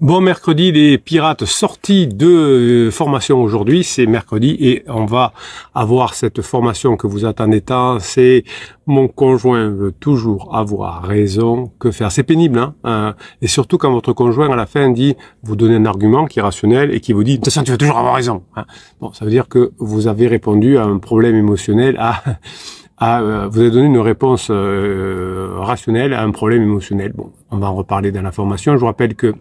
Bon mercredi les pirates sortis de euh, formation aujourd'hui, c'est mercredi et on va avoir cette formation que vous attendez tant, c'est mon conjoint veut toujours avoir raison, que faire C'est pénible hein, hein, et surtout quand votre conjoint à la fin dit vous donnez un argument qui est rationnel et qui vous dit de toute façon tu veux toujours avoir raison. Hein. bon, ça veut dire que vous avez répondu à un problème émotionnel à euh, vous avez donné une réponse euh, rationnelle à un problème émotionnel. Bon, on va en reparler dans la formation. Je vous rappelle que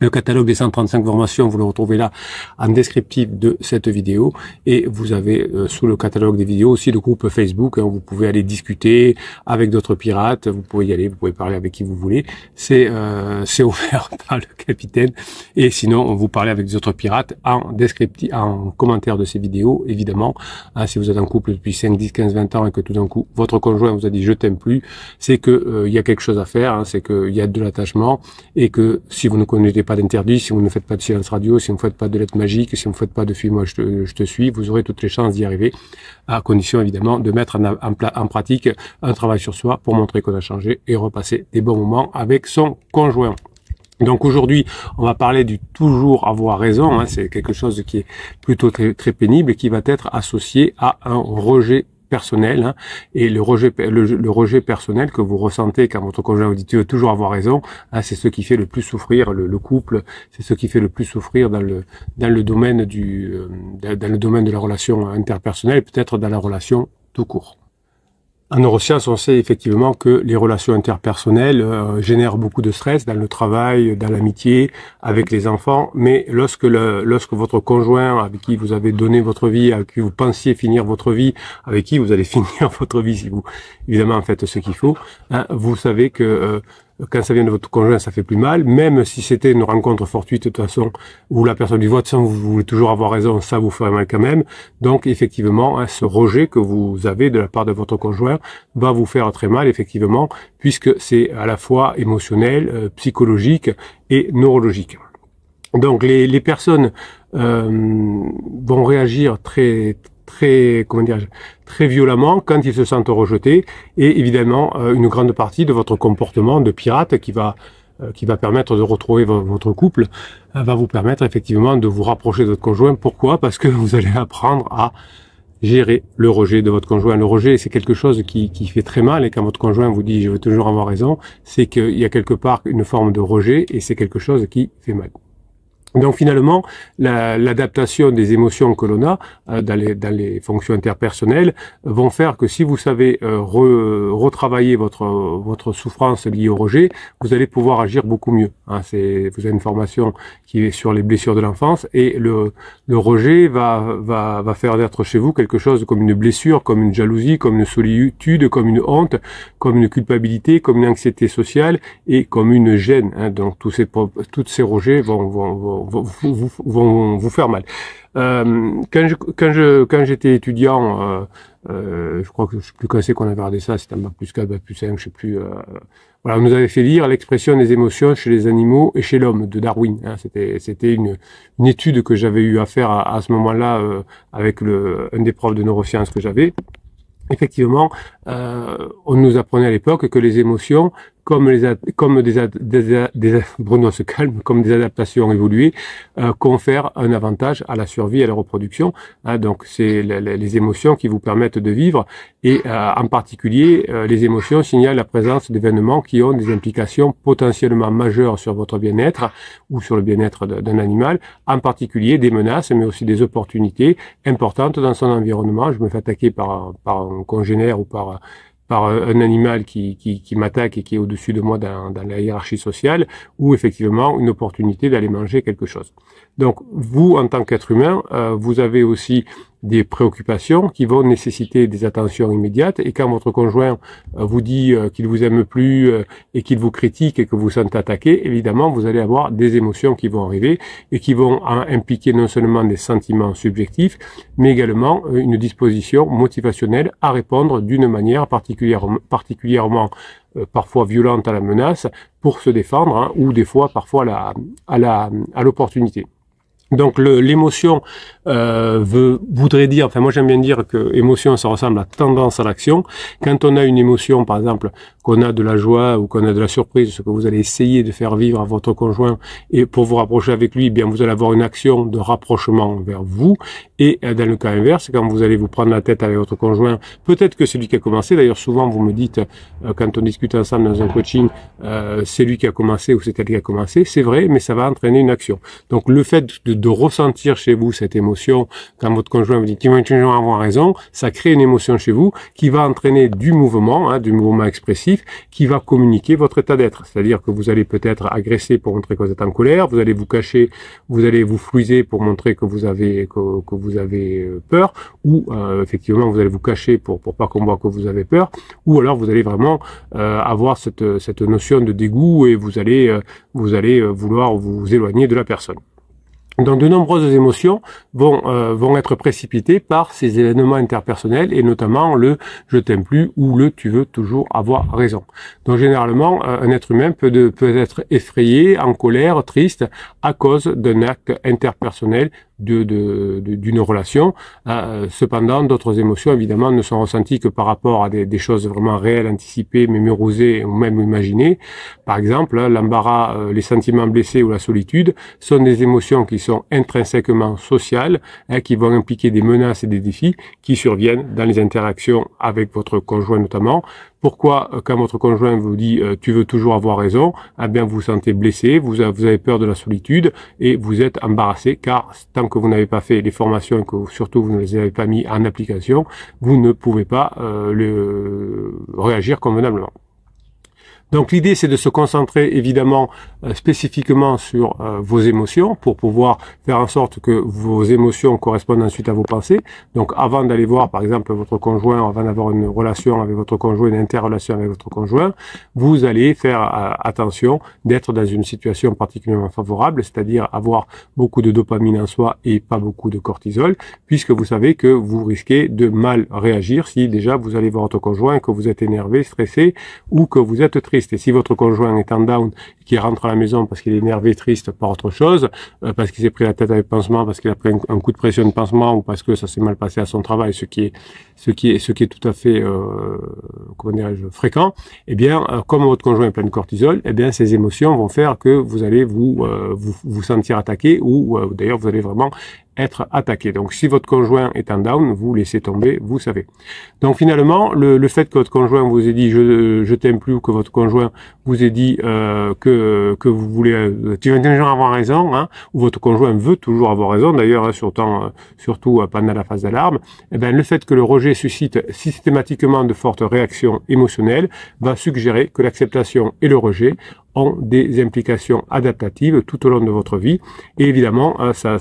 le catalogue des 135 formations, vous le retrouvez là en descriptif de cette vidéo. Et vous avez euh, sous le catalogue des vidéos aussi le groupe Facebook. où hein, vous pouvez aller discuter avec d'autres pirates. Vous pouvez y aller, vous pouvez parler avec qui vous voulez. C'est euh, offert par le capitaine. Et sinon, vous parlez avec d'autres pirates en descriptif, en commentaire de ces vidéos, évidemment. Hein, si vous êtes en couple depuis 5, 10, 15, 20 ans et que tout d'un coup, votre conjoint vous a dit « je t'aime plus », c'est que euh, il y a quelque chose à faire, hein, c'est qu'il y a de l'attachement et que si vous ne connaissez pas d'interdit, si vous ne faites pas de silence radio, si vous ne faites pas de lettres magiques, si vous ne faites pas de film, moi je te, suis, vous aurez toutes les chances d'y arriver, à condition évidemment de mettre en, en, pratique un travail sur soi pour montrer qu'on a changé et repasser des bons moments avec son conjoint. Donc aujourd'hui, on va parler du toujours avoir raison. Hein, c'est quelque chose qui est plutôt très, très pénible et qui va être associé à un rejet personnel hein, et le rejet, le, rejet personnel que vous ressentez quand votre conjoint vous veut toujours avoir raison, hein, c'est ce qui fait le plus souffrir le, couple, c'est ce qui fait le plus souffrir dans le dans le domaine du euh, dans le domaine de la relation interpersonnelle, et peut-être dans la relation tout court. En neurosciences, on sait effectivement que les relations interpersonnelles euh, génèrent beaucoup de stress dans le travail, dans l'amitié, avec les enfants. Mais lorsque lorsque votre conjoint, avec qui vous avez donné votre vie, avec qui vous pensiez finir votre vie, avec qui vous allez finir votre vie si vous évidemment faites ce qu'il faut, hein, vous savez que euh, quand ça vient de votre conjoint, ça fait plus mal. Même si c'était une rencontre fortuite, de toute façon, où la personne dit, vote sang, vous voulez toujours avoir raison, ça vous ferait mal quand même. Donc, effectivement, hein, ce rejet que vous avez de la part de votre conjoint va vous faire très mal, effectivement, puisque c'est à la fois émotionnel, euh, psychologique et neurologique. Donc, les, personnes euh, vont réagir très très, comment dire, très violemment quand ils se sentent rejetés et évidemment euh, une grande partie de votre comportement de pirate qui va euh, qui va permettre de retrouver votre couple, euh, va vous permettre effectivement de vous rapprocher de votre conjoint. Pourquoi Parce que vous allez apprendre à gérer le rejet de votre conjoint. Le rejet, c'est quelque chose qui, qui fait très mal et quand votre conjoint vous dit je veux toujours avoir raison, c'est qu'il y a quelque part une forme de rejet et c'est quelque chose qui fait mal. Donc finalement, l'adaptation des émotions que l'on a euh, dans, les, dans, les, fonctions interpersonnelles vont faire que si vous savez euh, retravailler votre, votre souffrance liée au rejet, vous allez pouvoir agir beaucoup mieux. Hein, c'est, vous avez une formation qui est sur les blessures de l'enfance et le, le rejet va, va, va faire d'être chez vous quelque chose comme une blessure, comme une jalousie, comme une solitude, comme une honte, comme une culpabilité, comme une anxiété sociale et comme une gêne. Hein. Donc tous ces, toutes ces rejets vont, vont vont vous, vous, vont vous faire mal. Euh, quand je, quand je quand j'étais étudiant, euh, euh je crois que je sais plus quand c'est qu'on avait regardé ça, c'était un bac plus 4, plus 5, je sais plus. Euh, voilà, on nous avait fait lire l'expression des émotions chez les animaux et chez l'homme de Darwin. Hein, c'était c'était une, une étude que j'avais eu à faire à, à ce moment-là euh, avec le un des profs de neurosciences que j'avais effectivement, euh, on nous apprenait à l'époque que les émotions comme, des, Bruno se calme, comme des adaptations évoluées, euh, confèrent un avantage à la survie et à la reproduction. Hein. donc, c'est les, émotions qui vous permettent de vivre, et euh, en particulier, euh, les émotions signalent la présence d'événements qui ont des implications potentiellement majeures sur votre bien-être ou sur le bien-être d'un animal, en particulier des menaces, mais aussi des opportunités importantes dans son environnement. Je me fais attaquer par un congénère ou par par euh, un animal qui, qui, m'attaque et qui est au-dessus de moi dans, la hiérarchie sociale, ou effectivement une opportunité d'aller manger quelque chose. Donc vous, en tant qu'être humain, euh, vous avez aussi des préoccupations qui vont nécessiter des attentions immédiates. Et quand votre conjoint euh, vous dit euh, qu'il vous aime plus et qu'il vous critique et que vous sentez attaqué, évidemment, vous allez avoir des émotions qui vont arriver et qui vont impliquer non seulement des sentiments subjectifs, mais également une disposition motivationnelle à répondre d'une manière particulièrement, particulièrement parfois violente à la menace pour se défendre hein, ou des fois parfois à l'opportunité. Donc l'émotion euh, veut, voudrait dire, enfin moi j'aime bien dire que émotion ça ressemble à tendance à l'action. Quand on a une émotion, par exemple, qu'on a de la joie ou qu'on a de la surprise, ce que vous allez essayer de faire vivre à votre conjoint et pour vous rapprocher avec lui, eh bien vous allez avoir une action de rapprochement vers vous. Et euh, dans le cas inverse, quand vous allez vous prendre la tête avec votre conjoint, peut-être que c'est lui qui a commencé. D'ailleurs souvent vous me dites euh, quand on discute ensemble dans un coaching, euh, c'est lui qui a commencé ou c'est elle qui a commencé. C'est vrai, mais ça va entraîner une action. Donc le fait de de ressentir chez vous cette émotion, quand votre conjoint vous dit qu'il va toujours avoir raison, ça crée une émotion chez vous qui va entraîner du mouvement, hein, du mouvement expressif, qui va communiquer votre état d'être. C'est-à-dire que vous allez peut-être agresser pour montrer que vous êtes en colère, vous allez vous cacher, vous allez vous friser pour montrer que vous avez que, que vous avez euh, peur, ou euh, effectivement vous allez vous cacher pour pour pas qu'on voit que vous avez peur, ou alors vous allez vraiment euh, avoir cette cette notion de dégoût et vous allez vous allez vouloir vous éloigner de la personne. Donc de nombreuses émotions vont, euh, vont être précipitées par ces événements interpersonnels et notamment le je t'aime plus ou le tu veux toujours avoir raison. Donc généralement euh, un être humain peut, de, peut être effrayé, en colère, triste à cause d'un acte interpersonnel d'une de, de, d'une relation. Euh, cependant, d'autres émotions, évidemment, ne sont ressenties que par rapport à des, choses vraiment réelles, anticipées, mémorosées ou même imaginées. Par exemple, l'embarras, euh, les sentiments blessés ou la solitude sont des émotions qui sont intrinsèquement sociales, et hein, qui vont impliquer des menaces et des défis qui surviennent dans les interactions avec votre conjoint notamment, pourquoi, euh, quand votre conjoint vous dit euh, tu veux toujours avoir raison, eh bien vous vous sentez blessé, vous, avez peur de la solitude et vous êtes embarrassé car tant que vous n'avez pas fait les formations et que surtout vous ne les avez pas mis en application, vous ne pouvez pas euh, le réagir convenablement. Donc l'idée, c'est de se concentrer évidemment euh, spécifiquement sur euh, vos émotions pour pouvoir faire en sorte que vos émotions correspondent ensuite à vos pensées. Donc avant d'aller voir par exemple votre conjoint, avant d'avoir une relation avec votre conjoint, une interrelation avec votre conjoint, vous allez faire euh, attention d'être dans une situation particulièrement favorable, c'est-à-dire avoir beaucoup de dopamine en soi et pas beaucoup de cortisol, puisque vous savez que vous risquez de mal réagir si déjà vous allez voir votre conjoint, que vous êtes énervé, stressé ou que vous êtes triste. Et si votre conjoint est en down, qui rentre à la maison parce qu'il est énervé, triste, par autre chose, euh, parce qu'il s'est pris la tête avec pansement, parce qu'il a pris un, coup de pression de pansement ou parce que ça s'est mal passé à son travail, ce qui est, ce qui est, ce qui est tout à fait, euh, comment fréquent, eh bien, euh, comme votre conjoint est plein de cortisol, eh bien, ces émotions vont faire que vous allez vous, euh, vous, vous, sentir attaqué ou d'ailleurs vous allez vraiment être attaqué. Donc si votre conjoint est en down, vous laissez tomber, vous savez. Donc finalement, le, fait que votre conjoint vous ait dit je, t'aime plus ou que votre conjoint vous ait dit euh, que, que vous voulez euh, tu intelligent avoir raison, hein, ou votre conjoint veut toujours avoir raison, d'ailleurs hein, surtout, euh, pendant la phase d'alarme, eh ben, le fait que le rejet suscite systématiquement de fortes réactions émotionnelles va suggérer que l'acceptation et le rejet des implications adaptatives tout au long de votre vie. Et évidemment, euh, ça,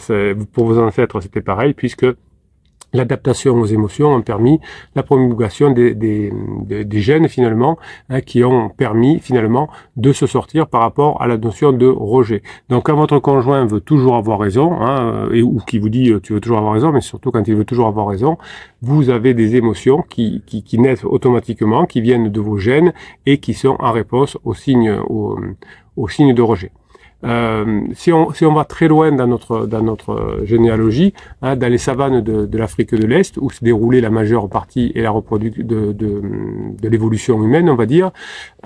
pour vos ancêtres, c'était pareil, puisque l'adaptation aux émotions ont permis la promulgation des, gènes finalement hein, qui ont permis finalement de se sortir par rapport à la notion de rejet. Donc quand votre conjoint veut toujours avoir raison hein, euh, et ou qui vous dit euh, tu veux toujours avoir raison, mais surtout quand il veut toujours avoir raison, vous avez des émotions qui, qui, qui naissent automatiquement, qui viennent de vos gènes et qui sont en réponse aux signes, aux, aux signes de rejet. Euh, si, on, si on va très loin dans notre, dans notre euh, généalogie, hein, dans les savanes de, l'Afrique de l'Est, où se déroulait la majeure partie et la reproduction de, de, de l'évolution humaine, on va dire,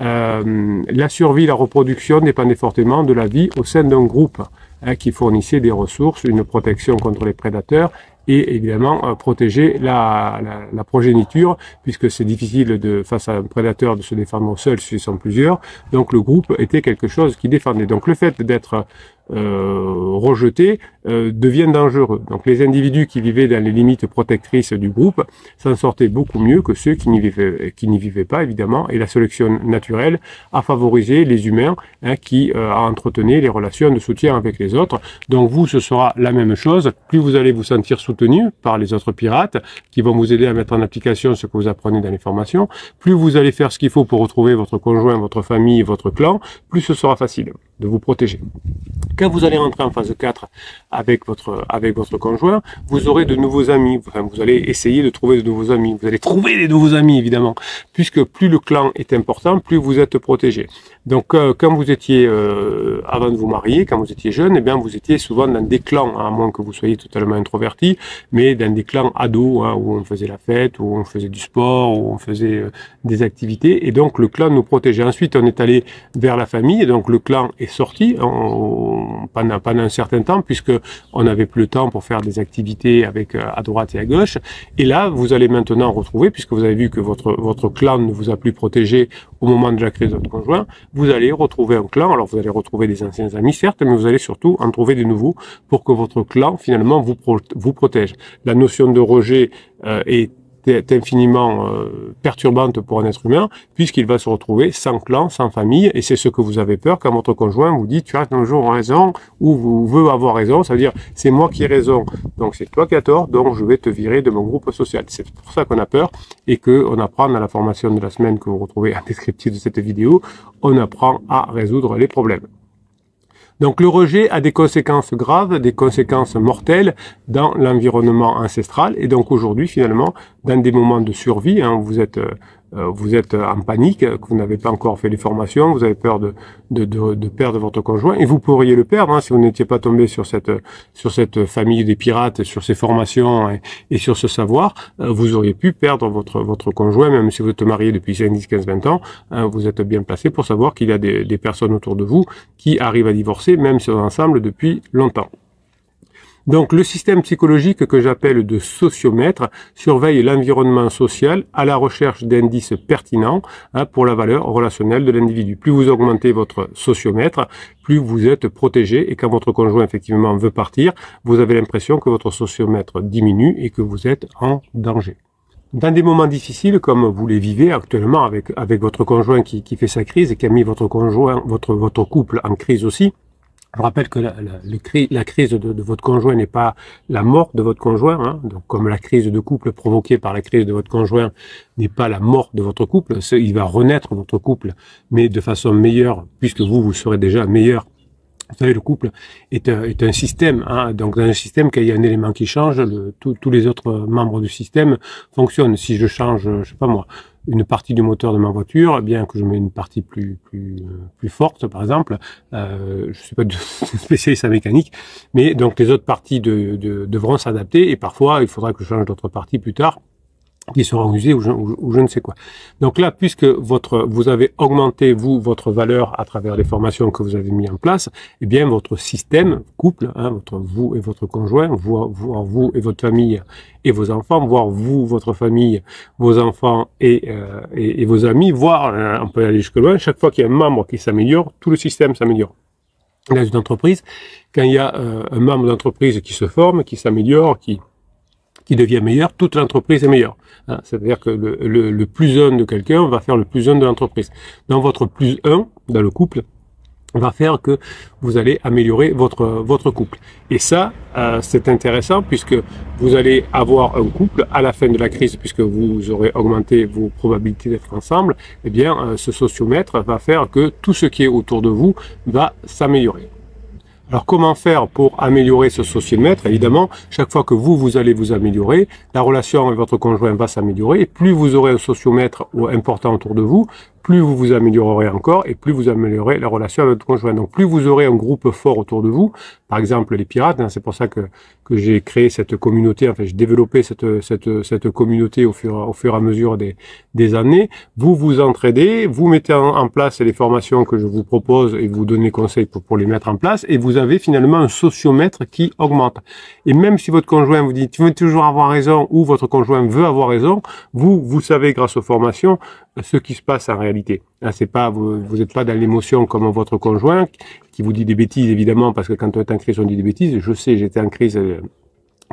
euh, la survie, la reproduction dépendait fortement de la vie au sein d'un groupe hein, qui fournissait des ressources, une protection contre les prédateurs et évidemment euh, protéger la, la, progéniture puisque c'est difficile de face à un prédateur de se défendre seul s'ils sont plusieurs. Donc le groupe était quelque chose qui défendait. Donc le fait d'être euh, rejetés euh, deviennent dangereux. Donc les individus qui vivaient dans les limites protectrices du groupe s'en sortaient beaucoup mieux que ceux qui n'y vivaient, euh, pas, évidemment, et la sélection naturelle a favorisé les humains hein, qui ont entretenu les relations de soutien avec les autres. Donc vous, ce sera la même chose. Plus vous allez vous sentir soutenu par les autres pirates qui vont vous aider à mettre en application ce que vous apprenez dans les formations, plus vous allez faire ce qu'il faut pour retrouver votre conjoint, votre famille, votre clan, plus ce sera facile de vous protéger. Quand vous allez rentrer en phase 4 avec votre, avec votre conjoint, vous aurez de nouveaux amis. vous allez essayer de trouver de nouveaux amis. Vous allez trouver des nouveaux amis, évidemment, puisque plus le clan est important, plus vous êtes protégé. Donc, euh, quand vous étiez, euh, avant de vous marier, quand vous étiez jeune, et eh bien, vous étiez souvent dans des clans, hein, à moins que vous soyez totalement introverti, mais dans des clans ados, hein, où on faisait la fête, où on faisait du sport, où on faisait euh, des activités. Et donc, le clan nous protégeait. Ensuite, on est allé vers la famille, et donc le clan est sorti, pendant, un certain temps, puisque on n'avait plus le temps pour faire des activités avec euh, à droite et à gauche. Et là, vous allez maintenant retrouver, puisque vous avez vu que votre votre clan ne vous a plus protégé au moment de la crise de votre conjoint, vous allez retrouver un clan. Alors vous allez retrouver des anciens amis, certes, mais vous allez surtout en trouver de nouveaux pour que votre clan finalement vous vous protège. La notion de rejet euh, est est infiniment euh, perturbante pour un être humain, puisqu'il va se retrouver sans clan, sans famille, et c'est ce que vous avez peur quand votre conjoint vous dit tu as un jour raison ou vous veut avoir raison, ça veut dire c'est moi qui ai raison, donc c'est toi qui as tort, donc je vais te virer de mon groupe social. C'est pour ça qu'on a peur et que on apprend dans la formation de la semaine que vous retrouvez en descriptif de cette vidéo, on apprend à résoudre les problèmes. Donc le rejet a des conséquences graves, des conséquences mortelles dans l'environnement ancestral et donc aujourd'hui finalement dans des moments de survie, hein, vous êtes euh, euh, vous êtes en panique, que vous n'avez pas encore fait les formations, vous avez peur de, de, perdre votre conjoint, et vous pourriez le perdre hein, si vous n'étiez pas tombé sur cette, sur cette famille des pirates, sur ces formations et, sur ce savoir, euh, vous auriez pu perdre votre, votre conjoint, même si vous êtes marié depuis 5, 10, 15, 20 ans, hein, vous êtes bien placé pour savoir qu'il y a des, des personnes autour de vous qui arrivent à divorcer, même si on est ensemble depuis longtemps. Donc le système psychologique que j'appelle de sociomètre surveille l'environnement social à la recherche d'indices pertinents hein, pour la valeur relationnelle de l'individu. Plus vous augmentez votre sociomètre, plus vous êtes protégé et quand votre conjoint effectivement veut partir, vous avez l'impression que votre sociomètre diminue et que vous êtes en danger dans des moments difficiles comme vous les vivez actuellement avec avec votre conjoint qui, qui fait sa crise et qui a mis votre conjoint votre votre couple en crise aussi je rappelle que la, crise de, votre conjoint n'est pas la mort de votre conjoint, hein. donc comme la crise de couple provoquée par la crise de votre conjoint n'est pas la mort de votre couple, il va renaître votre couple, mais de façon meilleure, puisque vous, vous serez déjà meilleur vous savez, le couple est euh, un, système. Hein. Donc, dans un système, quand il y a un élément qui change, tous les autres membres du système fonctionnent. Si je change, je sais pas moi, une partie du moteur de ma voiture, bien que je mets une partie plus plus euh, plus forte, par exemple. Euh, je suis pas de spécialiste en mécanique, mais donc les autres parties devront s'adapter et parfois il faudra que je change d'autres parties plus tard qui sera usés ou je, ne sais quoi. Donc là, puisque votre, vous avez augmenté, vous, votre valeur à travers les formations que vous avez mis en place, eh bien, votre système, couple, hein, votre, vous et votre conjoint, voire vous, vous et votre famille et vos enfants, voire vous, votre famille, vos enfants et, euh, et, vos amis, voire, euh, on peut aller jusque loin, chaque fois qu'il y a un membre qui s'améliore, tout le système s'améliore dans une entreprise, quand il y a euh, un membre d'entreprise qui se forme, qui s'améliore, qui qui devient meilleur, toute l'entreprise est meilleure. Hein, c'est-à-dire que le, plus 1 de quelqu'un va faire le plus 1 de l'entreprise. Dans votre plus un, dans le couple, va faire que vous allez améliorer votre votre couple. Et ça, euh, c'est intéressant puisque vous allez avoir un couple à la fin de la crise, puisque vous aurez augmenté vos probabilités d'être ensemble. Eh bien, euh, ce sociomètre va faire que tout ce qui est autour de vous va s'améliorer. Alors comment faire pour améliorer ce sociomètre Évidemment, chaque fois que vous, vous allez vous améliorer, la relation avec votre conjoint va s'améliorer. Plus vous aurez un sociomètre important autour de vous, plus vous vous améliorerez encore et plus vous améliorerez la relation avec votre conjoint. Donc plus vous aurez un groupe fort autour de vous, par exemple les pirates, hein, c'est pour ça que, que j'ai créé cette communauté, enfin j'ai développé cette, cette, cette communauté au fur, au fur et à mesure des, des années, vous vous entraidez, vous mettez en, place les formations que je vous propose et vous donnez conseil pour, pour les mettre en place et vous avez finalement un sociomètre qui augmente. Et même si votre conjoint vous dit tu veux toujours avoir raison ou votre conjoint veut avoir raison, vous, vous savez grâce aux formations ce qui se passe en réalité ah, c'est pas vous n'êtes pas dans l'émotion comme votre conjoint qui vous dit des bêtises évidemment parce que quand on est en crise on dit des bêtises. Je sais, j'étais en crise. Euh,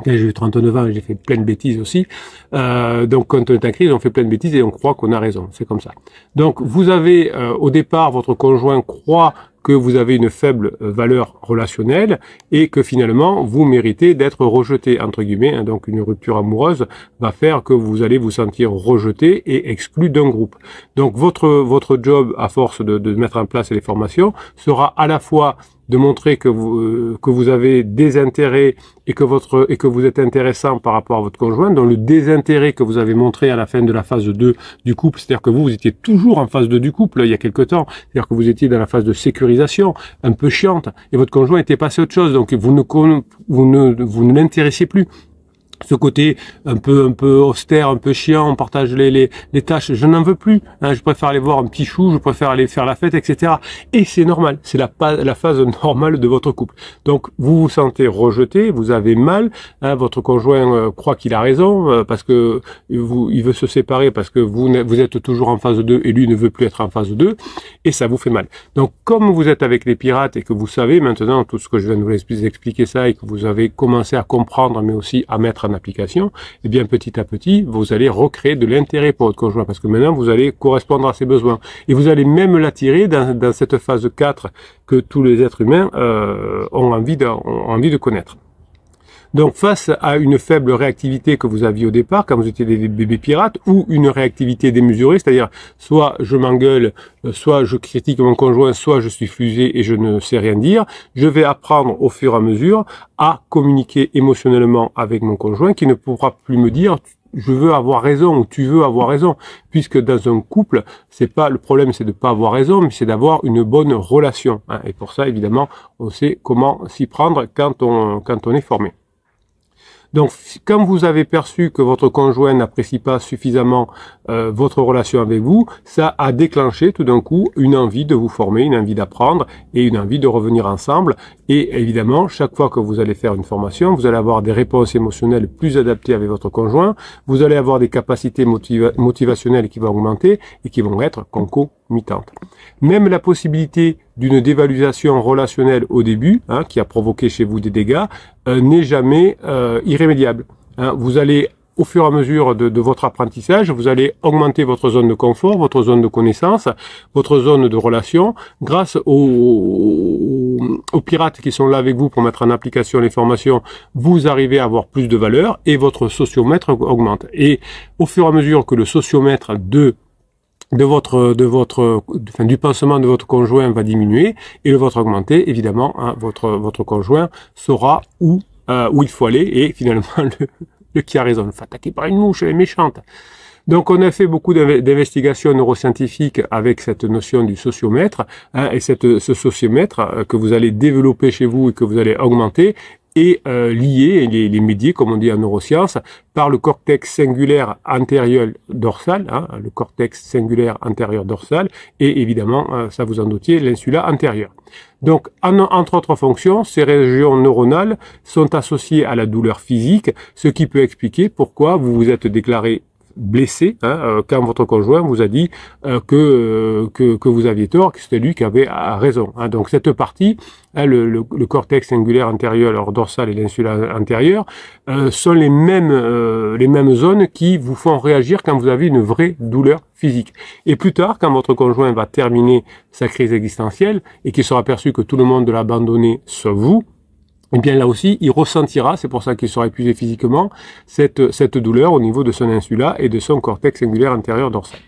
j'ai eu 39 ans et j'ai fait plein de bêtises aussi. Euh, donc quand on est en crise, on fait plein de bêtises et on croit qu'on a raison. C'est comme ça. Donc vous avez euh, au départ, votre conjoint croit que vous avez une faible euh, valeur relationnelle et que finalement vous méritez d'être rejeté entre guillemets. Hein. donc une rupture amoureuse va faire que vous allez vous sentir rejeté et exclu d'un groupe. Donc votre votre job à force de, de mettre en place les formations sera à la fois de montrer que vous, euh, que vous avez des intérêts et que, votre, et que vous êtes intéressant par rapport à votre conjoint, dans le désintérêt que vous avez montré à la fin de la phase 2 du couple, c'est-à-dire que vous, vous étiez toujours en phase 2 du couple il y a quelque temps, c'est-à-dire que vous étiez dans la phase de sécurisation, un peu chiante, et votre conjoint était passé à autre chose, donc vous ne, vous ne, vous ne l'intéressez plus ce côté un peu un peu austère, un peu chiant, on partage les, les, tâches, je n'en veux plus. Hein. je préfère aller voir un petit chou, je préfère aller faire la fête, etc. Et c'est normal, c'est la, la phase normale de votre couple. Donc vous vous sentez rejeté, vous avez mal, hein. votre conjoint euh, croit qu'il a raison euh, parce que vous, il veut se séparer parce que vous, vous êtes toujours en phase 2 et lui ne veut plus être en phase 2 et ça vous fait mal. Donc comme vous êtes avec les pirates et que vous savez maintenant tout ce que je viens de vous expliquer ça et que vous avez commencé à comprendre mais aussi à mettre application, et eh bien petit à petit, vous allez recréer de l'intérêt pour votre conjoint parce que maintenant vous allez correspondre à ses besoins et vous allez même l'attirer dans, cette phase 4 que tous les êtres humains euh, ont envie ont envie de connaître. Donc face à une faible réactivité que vous aviez au départ, quand vous étiez des bébés pirates, ou une réactivité démesurée, c'est-à-dire soit je m'engueule, euh, soit je critique mon conjoint, soit je suis fusé et je ne sais rien dire, je vais apprendre au fur et à mesure à communiquer émotionnellement avec mon conjoint qui ne pourra plus me dire je veux avoir raison ou tu veux avoir raison puisque dans un couple c'est pas le problème c'est de pas avoir raison mais c'est d'avoir une bonne relation hein. et pour ça évidemment on sait comment s'y prendre quand on quand on est formé donc, quand vous avez perçu que votre conjoint n'apprécie pas suffisamment euh, votre relation avec vous, ça a déclenché tout d'un coup une envie de vous former, une envie d'apprendre et une envie de revenir ensemble. Et évidemment, chaque fois que vous allez faire une formation, vous allez avoir des réponses émotionnelles plus adaptées avec votre conjoint, vous allez avoir des capacités motivationnelles qui vont augmenter et qui vont être concours. Même la possibilité d'une dévaluation relationnelle au début, hein, qui a provoqué chez vous des dégâts, euh, n'est jamais euh, irrémédiable. Hein, vous allez au fur et à mesure de, votre apprentissage, vous allez augmenter votre zone de confort, votre zone de connaissance, votre zone de relation, grâce aux, aux, pirates qui sont là avec vous pour mettre en application les formations, vous arrivez à avoir plus de valeur et votre sociomètre augmente. Et au fur et à mesure que le sociomètre de de votre, de votre, du pansement de votre conjoint va diminuer et le vôtre augmenter. Évidemment, hein, votre, votre conjoint saura où, euh, où il faut aller et finalement, le, qui a raison, le attaquer par une mouche, elle est méchante. Donc on a fait beaucoup d'investigations neuroscientifiques avec cette notion du sociomètre hein, et cette, ce sociomètre euh, que vous allez développer chez vous et que vous allez augmenter et euh, lié, les les comme on dit en neurosciences, par le cortex singulaire antérieur dorsal, hein, le cortex singulaire antérieur dorsal, et évidemment, euh, ça vous en doutiez, l'insula antérieure. Donc, entre autres fonctions, ces régions neuronales sont associées à la douleur physique, ce qui peut expliquer pourquoi vous vous êtes déclaré blessé hein, euh, quand votre conjoint vous a dit euh, euh, que, que, vous aviez tort, que c'était lui qui avait raison. Hein. Donc cette partie, hein, le, cortex singulaire antérieur, alors dorsal et l'insula antérieure, sont les mêmes les mêmes zones qui vous font réagir quand vous avez une vraie douleur physique. Et plus tard, quand votre conjoint va terminer sa crise existentielle et qu'il sera perçu que tout le monde l'a abandonné sauf vous, et eh bien là aussi, il ressentira, c'est pour ça qu'il sera épuisé physiquement, cette, cette douleur au niveau de son insula et de son cortex singulaire antérieur dorsal.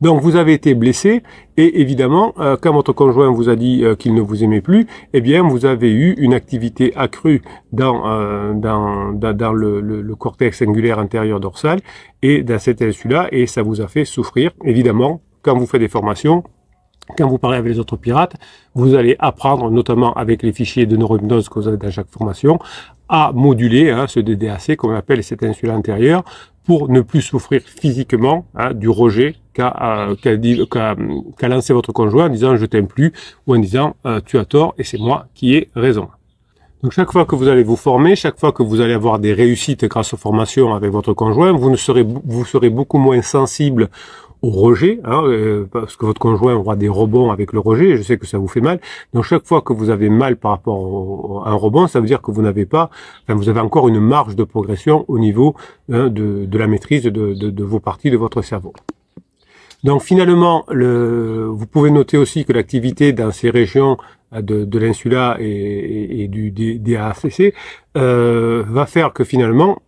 Donc vous avez été blessé et évidemment, euh, quand votre conjoint vous a dit euh, qu'il ne vous aimait plus, eh bien vous avez eu une activité accrue dans, euh, dans, dans, le, cortex singulaire antérieur dorsal et dans cette insula et ça vous a fait souffrir. Évidemment, quand vous faites des formations, quand vous parlez avec les autres pirates, vous allez apprendre, notamment avec les fichiers de neurohypnose que vous avez dans chaque formation, à moduler hein, ce DDAC, comme on appelle cette insula antérieure, pour ne plus souffrir physiquement hein, du rejet qu'a qu euh, qu lancé votre conjoint en disant je t'aime plus ou en disant euh, tu as tort et c'est moi qui ai raison. Donc chaque fois que vous allez vous former, chaque fois que vous allez avoir des réussites grâce aux formations avec votre conjoint, vous, ne serez, vous serez beaucoup moins sensible au rejet, hein, euh, parce que votre conjoint aura des rebonds avec le rejet, et je sais que ça vous fait mal. Donc chaque fois que vous avez mal par rapport à un rebond, ça veut dire que vous n'avez pas, enfin, vous avez encore une marge de progression au niveau hein, de, la maîtrise de, vos parties de votre cerveau. Donc finalement, le, vous pouvez noter aussi que l'activité dans ces régions euh, de, l'insula et, et, du DACC euh, va faire que finalement,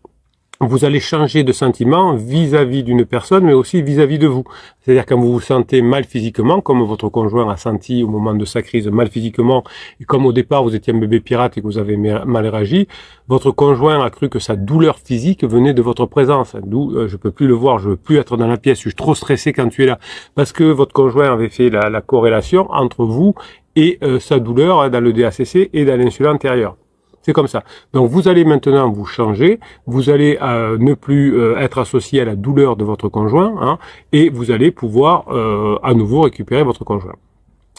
vous allez changer de sentiment vis-à-vis d'une personne, mais aussi vis-à-vis de vous. C'est-à-dire quand vous vous sentez mal physiquement, comme votre conjoint a senti au moment de sa crise mal physiquement, et comme au départ vous étiez un bébé pirate et que vous avez mal réagi, votre conjoint a cru que sa douleur physique venait de votre présence. D'où euh, je peux plus le voir, je veux plus être dans la pièce, je suis trop stressé quand tu es là, parce que votre conjoint avait fait la, corrélation entre vous et euh, sa douleur hein, dans le DACC et dans l'insula antérieure. C'est comme ça. Donc vous allez maintenant vous changer, vous allez euh, ne plus euh, être associé à la douleur de votre conjoint, hein, et vous allez pouvoir euh, à nouveau récupérer votre conjoint.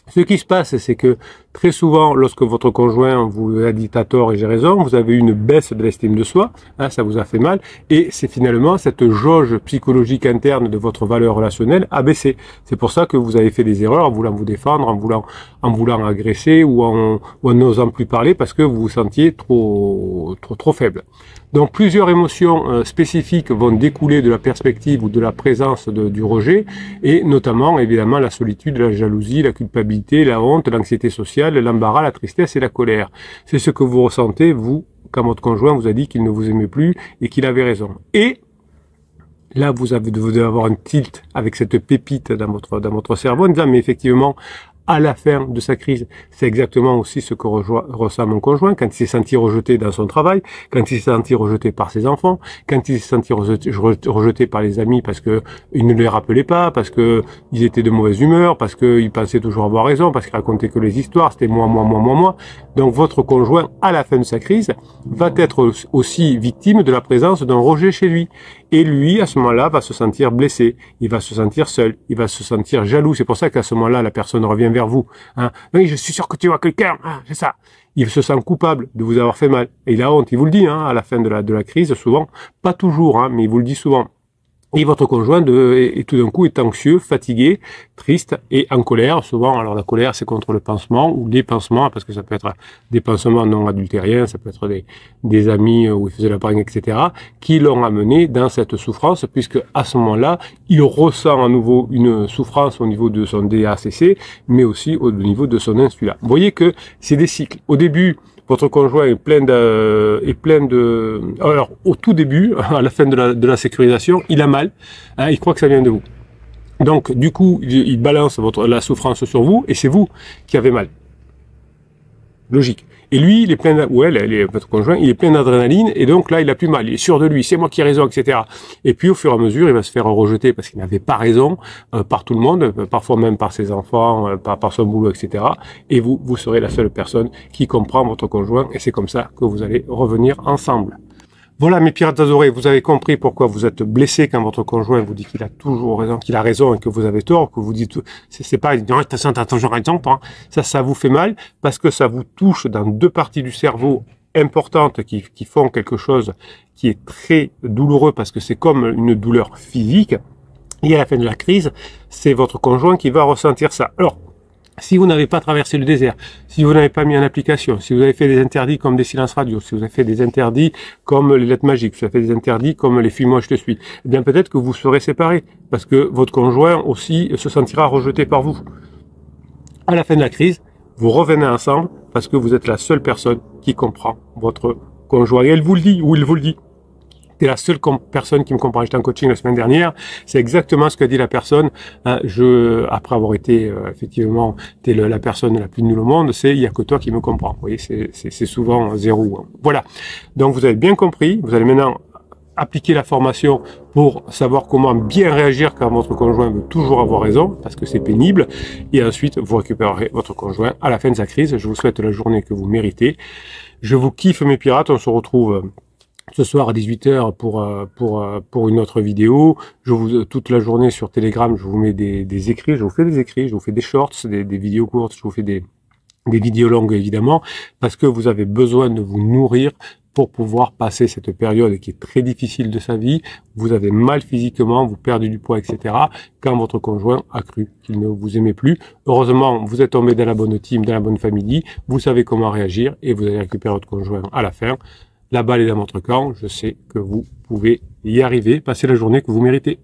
Ce qui se passe, c'est que très souvent, lorsque votre conjoint vous a dit à tort et j'ai raison, vous avez eu une baisse de l'estime de soi, hein, ça vous a fait mal, et c'est finalement cette jauge psychologique interne de votre valeur relationnelle a baissé. C'est pour ça que vous avez fait des erreurs en voulant vous défendre, en voulant, en voulant agresser ou en, n'osant plus parler parce que vous vous sentiez trop, trop faible. Donc plusieurs émotions euh, spécifiques vont découler de la perspective ou de la présence du rejet, et notamment évidemment la solitude, la jalousie, la culpabilité, la honte, l'anxiété sociale, l'embarras, la tristesse et la colère. C'est ce que vous ressentez, vous, quand votre conjoint vous a dit qu'il ne vous aimait plus et qu'il avait raison. Et là, vous, avez, devez avoir un tilt avec cette pépite dans votre, dans votre cerveau en disant, mais effectivement, à la fin de sa crise. C'est exactement aussi ce que ressent mon conjoint quand il s'est senti rejeté dans son travail, quand il s'est senti rejeté par ses enfants, quand il s'est senti rejeté, par les amis parce que il ne les rappelait pas, parce que ils étaient de mauvaise humeur, parce qu'ils pensaient toujours avoir raison, parce qu'ils racontaient que les histoires, c'était moi, moi, moi, moi, moi. Donc votre conjoint, à la fin de sa crise, va être aussi victime de la présence d'un rejet chez lui. Et lui, à ce moment-là, va se sentir blessé, il va se sentir seul, il va se sentir jaloux. C'est pour ça qu'à ce moment-là, la personne revient vers vous. Hein. Oui, je suis sûr que tu vois quelqu'un, hein, c'est ça. Il se sent coupable de vous avoir fait mal. Et il a honte, il vous le dit hein, à la fin de la, de la crise, souvent, pas toujours, mais il vous le dit souvent. Et votre conjoint, de, tout d'un coup, est anxieux, fatigué, triste et en colère. Souvent, alors la colère, c'est contre le pansement ou les pansements, parce que ça peut être des pansements non adultériens, ça peut être des, amis euh, où il faisait la etc., qui l'ont amené dans cette souffrance, puisque à ce moment-là, il ressent à nouveau une souffrance au niveau de son DACC, mais aussi au niveau de son insula. Vous voyez que c'est des cycles. Au début, votre conjoint est plein de, plein de, alors au tout début, à la fin de la, de la sécurisation, il a mal, hein, il croit que ça vient de vous. Donc du coup, il, il balance votre, la souffrance sur vous et c'est vous qui avez mal. Logique. Et lui, il est plein, ou elle, est, votre conjoint, il est plein d'adrénaline, et donc là, il a plus mal, il est sûr de lui, c'est moi qui ai raison, etc. Et puis, au fur et à mesure, il va se faire rejeter parce qu'il n'avait pas raison euh, par tout le monde, euh, parfois même par ses enfants, euh, par, par son boulot, etc. Et vous, vous serez la seule personne qui comprend votre conjoint, et c'est comme ça que vous allez revenir ensemble. Voilà mes pirates adorés, vous avez compris pourquoi vous êtes blessé quand votre conjoint vous dit qu'il a toujours raison, qu'il a raison et que vous avez tort, que vous dites c'est pas non, attention, attention, hein. ça ça vous fait mal parce que ça vous touche dans deux parties du cerveau importantes qui, qui font quelque chose qui est très douloureux parce que c'est comme une douleur physique et à la fin de la crise, c'est votre conjoint qui va ressentir ça si vous n'avez pas traversé le désert, si vous n'avez pas mis en application, si vous avez fait des interdits comme des silences radio, si vous avez fait des interdits comme les lettres magiques, si vous avez fait des interdits comme les filles moi je te suis, eh bien peut-être que vous serez séparés, parce que votre conjoint aussi se sentira rejeté par vous. À la fin de la crise, vous revenez ensemble parce que vous êtes la seule personne qui comprend votre conjoint. Et elle vous le dit, ou il vous le dit. T'es la seule personne qui me comprend. J'étais en coaching la semaine dernière. C'est exactement ce qu'a dit la personne. Euh, je, après avoir été euh, effectivement, t'es la personne la plus nulle au monde. C'est il n'y a que toi qui me comprends. Vous voyez, c'est souvent zéro. Voilà. Donc vous avez bien compris. Vous allez maintenant appliquer la formation pour savoir comment bien réagir quand votre conjoint veut toujours avoir raison, parce que c'est pénible. Et ensuite, vous récupérerez votre conjoint à la fin de sa crise. Je vous souhaite la journée que vous méritez. Je vous kiffe mes pirates. On se retrouve ce soir à 18h pour, euh, pour, euh, pour une autre vidéo. Je vous, euh, toute la journée sur Telegram, je vous mets des, écrits, je vous fais des écrits, je vous fais des shorts, des, vidéos courtes, je vous fais des, des vidéos longues évidemment, parce que vous avez besoin de vous nourrir pour pouvoir passer cette période qui est très difficile de sa vie. Vous avez mal physiquement, vous perdez du poids, etc. Quand votre conjoint a cru qu'il ne vous aimait plus. Heureusement, vous êtes tombé dans la bonne team, dans la bonne famille. Vous savez comment réagir et vous allez récupérer votre conjoint à la fin la balle est dans votre camp. Je sais que vous pouvez y arriver. passer la journée que vous méritez.